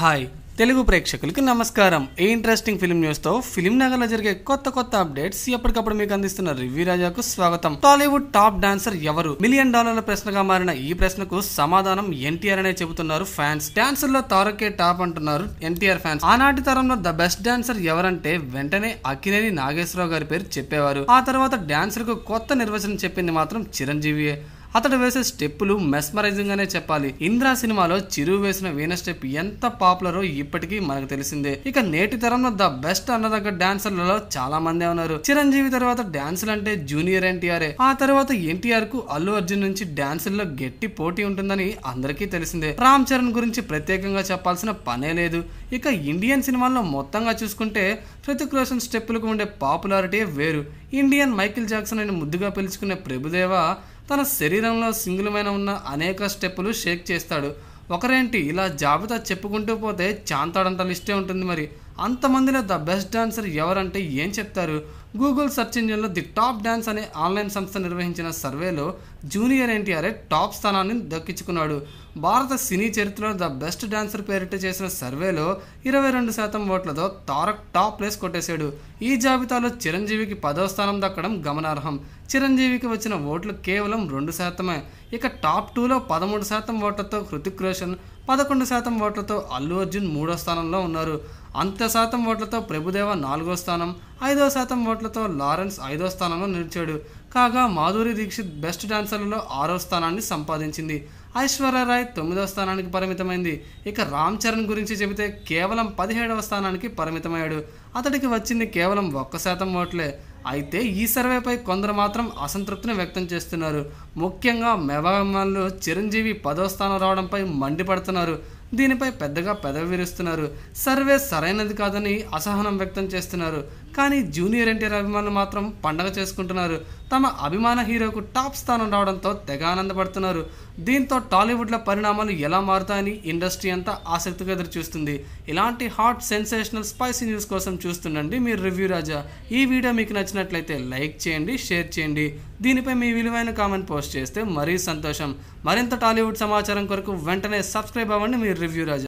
hi Telugu ప్రేక్షకులకి నమస్కారం a interesting film news తో ఫిలిం నగర్ లో జరిగే కొత్త కొత్త అప్డేట్స్ ఎప్పటికప్పుడు మీకు అందిస్తున్న రివ్యూ రాజాకు స్వాగతం టాలీవుడ్ టాప్ డాన్సర్ ఎవరు మిలియన్ డాలర్ల ప్రశ్నగా మారిన ఈ ప్రశ్నకు సమాధానం ఎన్టీఆర్ అనే చెబుతున్నారు ఫ్యాన్స్ డాన్సర్ లో తారకే టాప్ అంటున్నారు ఎన్టీఆర్ ఫ్యాన్స్ ఆనాటి తరంలో ద బెస్ట్ డాన్సర్ ఎవరంటే వెంటనే అక్కినేని నాగేశ్వరరావు గారి పేరు చెప్పేవారు ఆ తర్వాత డాన్సర్ కు కొత్త నిర్వచనం చెప్పింది మాత్రం చిరంజీవియే అతడు వేసే స్టెప్పులు మెస్మరైజింగ్ అనే చెప్పాలి ఇంద్రా సినిమాలో చిరు వేసిన వీణ స్టెప్ ఎంత పాపులరో ఇప్పటికీ మనకు తెలిసిందే ఇక నేటి తరంలో ద బెస్ట్ దగ్గర డాన్సర్లలో చాలా మంది ఉన్నారు చిరంజీవి తర్వాత డాన్సులు అంటే జూనియర్ ఎన్టీఆర్ ఆ తర్వాత ఎన్టీఆర్ కు అల్లు అర్జున్ నుంచి డాన్సుల్లో గట్టి పోటీ ఉంటుందని అందరికీ తెలిసిందే రామ్ చరణ్ గురించి ప్రత్యేకంగా చెప్పాల్సిన పనే లేదు ఇక ఇండియన్ సినిమాల్లో మొత్తంగా చూసుకుంటే హృతిక్ రోషన్ స్టెప్పులకు ఉండే పాపులారిటీ వేరు ఇండియన్ మైకిల్ జాక్సన్ అని ముద్దుగా పిలుచుకునే ప్రభుదేవ తన శరీరంలో సింగులమైన ఉన్న అనేక స్టెప్పులు షేక్ చేస్తాడు ఒకరేంటి ఇలా జాబితా చెప్పుకుంటూ పోతే చాంతాడంట లిస్టే ఉంటుంది మరి అంతమందిలో ద బెస్ట్ డాన్సర్ ఎవరంటే ఏం చెప్తారు గూగుల్ సెర్చ్ ఇంజిన్లో ది టాప్ డ్యాన్స్ అనే ఆన్లైన్ సంస్థ నిర్వహించిన సర్వేలో జూనియర్ ఎన్టీఆర్ఏ టాప్ స్థానాన్ని దక్కించుకున్నాడు భారత సినీ చరిత్రలో ద బెస్ట్ డాన్సర్ పేరిట చేసిన సర్వేలో ఇరవై రెండు శాతం ఓట్లతో తారక్ టాప్ ప్లేస్ కొట్టేశాడు ఈ జాబితాలో చిరంజీవికి పదో స్థానం దక్కడం గమనార్హం చిరంజీవికి వచ్చిన ఓట్లు కేవలం రెండు శాతమే ఇక టాప్ టూలో పదమూడు శాతం ఓట్లతో హృతిక్ రోషన్ పదకొండు శాతం ఓట్లతో అల్లు అర్జున్ మూడో స్థానంలో ఉన్నారు అంత శాతం ఓట్లతో ప్రభుదేవ నాలుగో స్థానం ఐదో శాతం ఓట్లతో లారెన్స్ ఐదో స్థానంలో నిలిచాడు కాగా మాధురి దీక్షిత్ బెస్ట్ డాన్సర్లలో ఆరో స్థానాన్ని సంపాదించింది ఐశ్వర్యరాయ్ తొమ్మిదవ స్థానానికి పరిమితమైంది ఇక రామ్ చరణ్ గురించి చెబితే కేవలం పదిహేడవ స్థానానికి పరిమితమయ్యాడు అతడికి వచ్చింది కేవలం ఒక్క శాతం ఓట్లే అయితే ఈ సర్వేపై కొందరు మాత్రం అసంతృప్తిని వ్యక్తం చేస్తున్నారు ముఖ్యంగా మెవామన్లు చిరంజీవి పదో స్థానం రావడంపై మండిపడుతున్నారు దీనిపై పెద్దగా పెదవి విరుస్తున్నారు సర్వే సరైనది కాదని అసహనం వ్యక్తం చేస్తున్నారు కానీ జూనియర్ ఎన్టీఆర్ అభిమానులు మాత్రం పండగ చేసుకుంటున్నారు తమ అభిమాన హీరోకు టాప్ స్థానం రావడంతో తెగ ఆనందపడుతున్నారు దీంతో టాలీవుడ్ల పరిణామాలు ఎలా మారుతాయని ఇండస్ట్రీ అంతా ఆసక్తిగా ఎదురు చూస్తుంది ఇలాంటి హాట్ సెన్సేషనల్ స్పైసీ న్యూస్ కోసం చూస్తుండండి మీరు రివ్యూ రాజా ఈ వీడియో మీకు నచ్చినట్లయితే లైక్ చేయండి షేర్ చేయండి దీనిపై మీ విలువైన కామెంట్ పోస్ట్ చేస్తే మరీ సంతోషం మరింత టాలీవుడ్ సమాచారం కొరకు వెంటనే సబ్స్క్రైబ్ అవ్వండి మీరు రివ్యూ రాజా